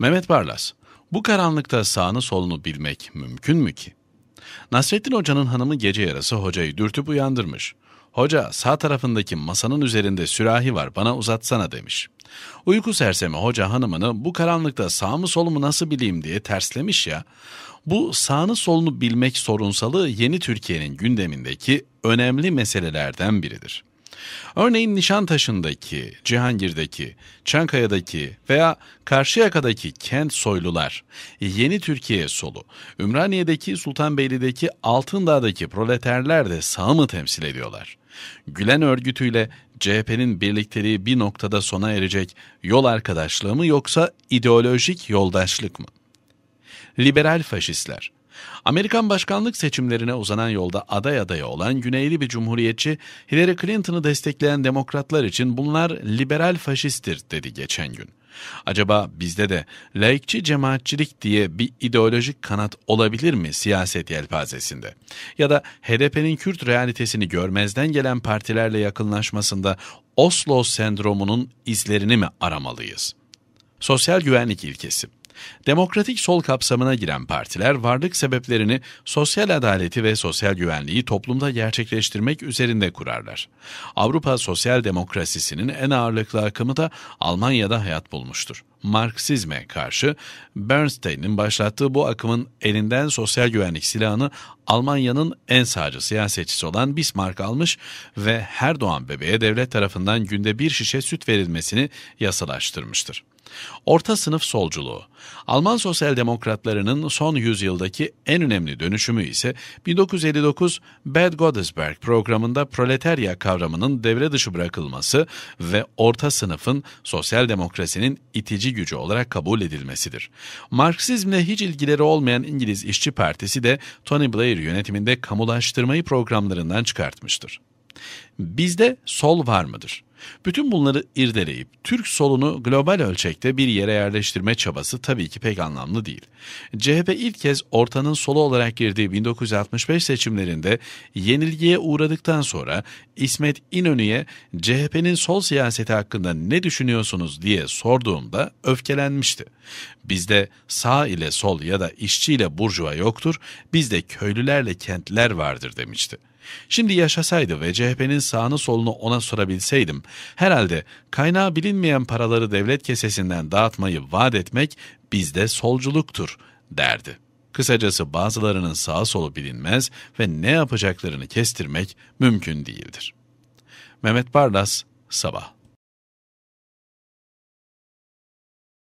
Mehmet Barlas, bu karanlıkta sağını solunu bilmek mümkün mü ki? Nasrettin Hoca'nın hanımı gece yarısı hocayı dürtüp uyandırmış. Hoca sağ tarafındaki masanın üzerinde sürahi var bana uzatsana demiş. Uyku sersemi hoca hanımını bu karanlıkta sağ mı sol mu nasıl bileyim diye terslemiş ya. Bu sağını solunu bilmek sorunsalı yeni Türkiye'nin gündemindeki önemli meselelerden biridir. Örneğin Nişantaşı'ndaki, Cihangir'deki, Çankaya'daki veya Karşıyaka'daki kent soylular, Yeni Türkiye solu, Ümraniye'deki, Sultanbeyli'deki, Altındağ'daki proleterler de sağı mı temsil ediyorlar? Gülen örgütüyle CHP'nin birlikteliği bir noktada sona erecek yol arkadaşlığı mı yoksa ideolojik yoldaşlık mı? Liberal faşistler, Amerikan başkanlık seçimlerine uzanan yolda aday adayı olan Güneyli bir cumhuriyetçi Hillary Clinton'ı destekleyen demokratlar için bunlar liberal faşisttir dedi geçen gün. Acaba bizde de laikçi cemaatçilik diye bir ideolojik kanat olabilir mi siyaset yelpazesinde? Ya da HDP'nin Kürt realitesini görmezden gelen partilerle yakınlaşmasında Oslo sendromunun izlerini mi aramalıyız? Sosyal güvenlik ilkesi Demokratik sol kapsamına giren partiler varlık sebeplerini sosyal adaleti ve sosyal güvenliği toplumda gerçekleştirmek üzerinde kurarlar. Avrupa sosyal demokrasisinin en ağırlıklı akımı da Almanya'da hayat bulmuştur. Marksizme karşı Bernstein'in başlattığı bu akımın elinden sosyal güvenlik silahını Almanya'nın en sağcı siyasetçisi olan Bismarck almış ve her doğan bebeğe devlet tarafından günde bir şişe süt verilmesini yasalaştırmıştır. Orta sınıf solculuğu. Alman sosyal demokratlarının son yüzyıldaki en önemli dönüşümü ise 1959 Bad Godesberg programında proletarya kavramının devre dışı bırakılması ve orta sınıfın sosyal demokrasinin itici gücü olarak kabul edilmesidir. Marksizmle hiç ilgileri olmayan İngiliz İşçi Partisi de Tony Blair yönetiminde kamulaştırmayı programlarından çıkartmıştır. Bizde sol var mıdır? Bütün bunları irdeleyip Türk solunu global ölçekte bir yere yerleştirme çabası tabii ki pek anlamlı değil. CHP ilk kez ortanın solu olarak girdiği 1965 seçimlerinde yenilgiye uğradıktan sonra İsmet İnönü'ye CHP'nin sol siyaseti hakkında ne düşünüyorsunuz diye sorduğumda öfkelenmişti. Bizde sağ ile sol ya da işçi ile burjuva yoktur, bizde köylülerle kentler vardır demişti. Şimdi yaşasaydı ve CHP'nin sağını solunu ona sorabilseydim, herhalde kaynağı bilinmeyen paraları devlet kesesinden dağıtmayı vaat etmek bizde solculuktur, derdi. Kısacası bazılarının sağa solu bilinmez ve ne yapacaklarını kestirmek mümkün değildir. Mehmet Barlas, Sabah